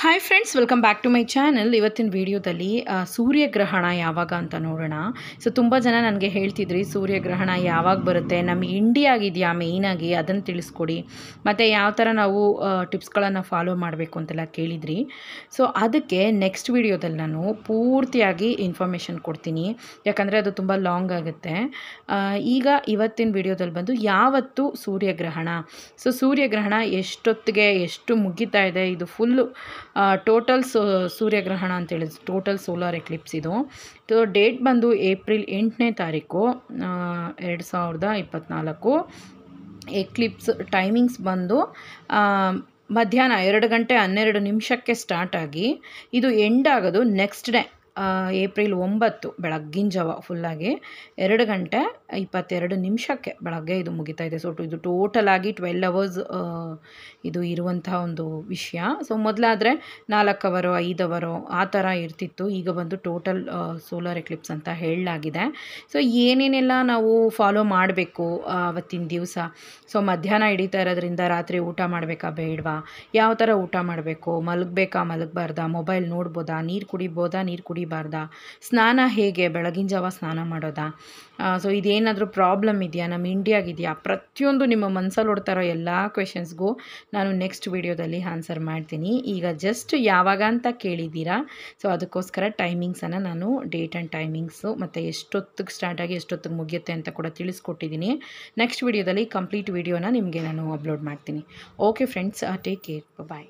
hi friends welcome back to my channel ಇವತ್ತಿನ ವಿಡಿಯೋದಲ್ಲಿ ಸೂರ್ಯಗ್ರಹಣ ಯಾವಾಗ ಅಂತ ನೋಡೋಣ ಸೊ ತುಂಬ ಜನ ನನಗೆ ಹೇಳ್ತಿದ್ರಿ ಸೂರ್ಯಗ್ರಹಣ ಯಾವಾಗ ಬರುತ್ತೆ ನಮ್ಮ ಇಂಡಿಯಾಗಿದೆಯಾ ಮೇಯ್ನಾಗಿ ಅದನ್ನು ತಿಳಿಸ್ಕೊಡಿ ಮತ್ತು ಯಾವ ಥರ ನಾವು ಟಿಪ್ಸ್ಗಳನ್ನು ಫಾಲೋ ಮಾಡಬೇಕು ಅಂತೆಲ್ಲ ಕೇಳಿದ್ರಿ ಸೊ ಅದಕ್ಕೆ ನೆಕ್ಸ್ಟ್ ವಿಡಿಯೋದಲ್ಲಿ ನಾನು ಪೂರ್ತಿಯಾಗಿ ಇನ್ಫಾರ್ಮೇಷನ್ ಕೊಡ್ತೀನಿ ಯಾಕಂದರೆ ಅದು ತುಂಬ ಲಾಂಗ್ ಆಗುತ್ತೆ ಈಗ ಇವತ್ತಿನ ವಿಡಿಯೋದಲ್ಲಿ ಬಂದು ಯಾವತ್ತು ಸೂರ್ಯಗ್ರಹಣ ಸೊ ಸೂರ್ಯಗ್ರಹಣ ಎಷ್ಟೊತ್ತಿಗೆ ಎಷ್ಟು ಮುಗಿತಾ ಇದೆ ಇದು ಫುಲ್ಲು ಟೋಟಲ್ ಸೋ ಸೂರ್ಯಗ್ರಹಣ ಅಂತೇಳಿ ಟೋಟಲ್ ಸೋಲಾರ್ ಎಕ್ಲಿಪ್ಸ್ ಇದು ಇದು ಡೇಟ್ ಬಂದು ಏಪ್ರಿಲ್ ಎಂಟನೇ ತಾರೀಕು ಎರಡು ಸಾವಿರದ ಇಪ್ಪತ್ತ್ನಾಲ್ಕು ಎಕ್ಲಿಪ್ಸ್ ಟೈಮಿಂಗ್ಸ್ ಬಂದು ಮಧ್ಯಾಹ್ನ ಎರಡು ಗಂಟೆ ಹನ್ನೆರಡು ನಿಮಿಷಕ್ಕೆ ಸ್ಟಾರ್ಟ್ ಆಗಿ ಇದು ಎಂಡ್ ಆಗೋದು ನೆಕ್ಸ್ಟ್ ಡೇ ಏಪ್ರಿಲ್ ಒಂಬತ್ತು ಬೆಳಗ್ಗಿನ ಜಾವ ಫುಲ್ಲಾಗಿ ಎರಡು ಗಂಟೆ ಇಪ್ಪತ್ತೆರಡು ನಿಮಿಷಕ್ಕೆ ಬೆಳಗ್ಗೆ ಇದು ಮುಗಿತಾ ಇದೆ ಸೊ ಇದು ಟೋಟಲ್ ಆಗಿ ಟ್ವೆಲ್ ಅವರ್ಸ್ ಇದು ಇರುವಂಥ ಒಂದು ವಿಷಯ ಸೊ ಮೊದಲಾದರೆ ನಾಲ್ಕು ಅವರೋ ಐದು ಅವರೋ ಆ ಥರ ಇರ್ತಿತ್ತು ಈಗ ಬಂದು ಟೋಟಲ್ ಸೋಲಾರ್ ಎಕ್ಲಿಪ್ಸ್ ಅಂತ ಹೇಳಲಾಗಿದೆ ಸೊ ಏನೇನೆಲ್ಲ ನಾವು ಫಾಲೋ ಮಾಡಬೇಕು ಅವತ್ತಿನ ದಿವಸ ಸೊ ಮಧ್ಯಾಹ್ನ ಹಿಡಿತಾ ಇರೋದ್ರಿಂದ ರಾತ್ರಿ ಊಟ ಮಾಡಬೇಕಾ ಬೇಡವಾ ಯಾವ ಥರ ಊಟ ಮಾಡಬೇಕು ಮಲಗಬೇಕಾ ಮಲಗಬಾರ್ದಾ ಮೊಬೈಲ್ ನೋಡ್ಬೋದಾ ನೀರು ಕುಡಿಬೋದಾ ನೀರು ಕುಡಿ ತೆಗಿಬಾರ್ದಾ ಸ್ನಾನ ಹೇಗೆ ಬೆಳಗಿನ ಜಾವ ಸ್ನಾನ ಮಾಡೋದಾ ಸೊ ಇದೇನಾದರೂ ಪ್ರಾಬ್ಲಮ್ ಇದೆಯಾ ನಮ್ಮ ಇಂಡಿಯಾಗಿದೆಯಾ ಪ್ರತಿಯೊಂದು ನಿಮ್ಮ ಮನಸ್ಸಲ್ಲಿ ಓಡ್ತಾರೋ ಎಲ್ಲ ಕ್ವೆಶನ್ಸ್ಗೂ ನಾನು ನೆಕ್ಸ್ಟ್ ವೀಡಿಯೋದಲ್ಲಿ ಆನ್ಸರ್ ಮಾಡ್ತೀನಿ ಈಗ ಜಸ್ಟ್ ಯಾವಾಗ ಅಂತ ಕೇಳಿದ್ದೀರಾ ಸೊ ಅದಕ್ಕೋಸ್ಕರ ಟೈಮಿಂಗ್ಸನ್ನು ನಾನು ಡೇಟ್ ಆ್ಯಂಡ್ ಟೈಮಿಂಗ್ಸು ಮತ್ತು ಎಷ್ಟೊತ್ತಿಗೆ ಸ್ಟಾರ್ಟ್ ಆಗಿ ಎಷ್ಟೊತ್ತಿಗೆ ಮುಗಿಯುತ್ತೆ ಅಂತ ಕೂಡ ತಿಳಿಸ್ಕೊಟ್ಟಿದ್ದೀನಿ ನೆಕ್ಸ್ಟ್ ವೀಡಿಯೋದಲ್ಲಿ ಕಂಪ್ಲೀಟ್ ವೀಡಿಯೋನ ನಿಮಗೆ ನಾನು ಅಪ್ಲೋಡ್ ಮಾಡ್ತೀನಿ ಓಕೆ ಫ್ರೆಂಡ್ಸ್ ಟೇಕ್ ಕೇರ್ ಬಾಯ್